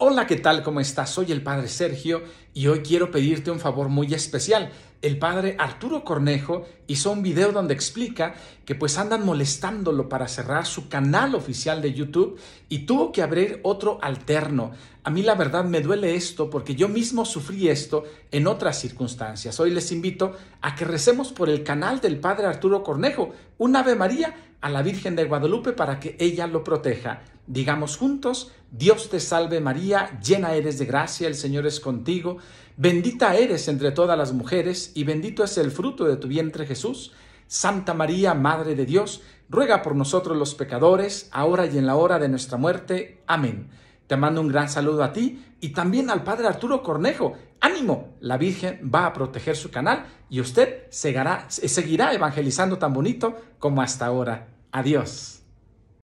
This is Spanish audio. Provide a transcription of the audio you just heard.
Hola, ¿qué tal? ¿Cómo estás? Soy el Padre Sergio y hoy quiero pedirte un favor muy especial. El Padre Arturo Cornejo hizo un video donde explica que pues andan molestándolo para cerrar su canal oficial de YouTube y tuvo que abrir otro alterno. A mí la verdad me duele esto porque yo mismo sufrí esto en otras circunstancias. Hoy les invito a que recemos por el canal del Padre Arturo Cornejo, un Ave María a la Virgen de Guadalupe para que ella lo proteja. Digamos juntos, Dios te salve María, llena eres de gracia, el Señor es contigo, bendita eres entre todas las mujeres y bendito es el fruto de tu vientre Jesús. Santa María, Madre de Dios, ruega por nosotros los pecadores, ahora y en la hora de nuestra muerte. Amén. Te mando un gran saludo a ti y también al Padre Arturo Cornejo. Ánimo, la Virgen va a proteger su canal y usted eh, seguirá, evangelizando tan bonito como hasta ahora. Adiós.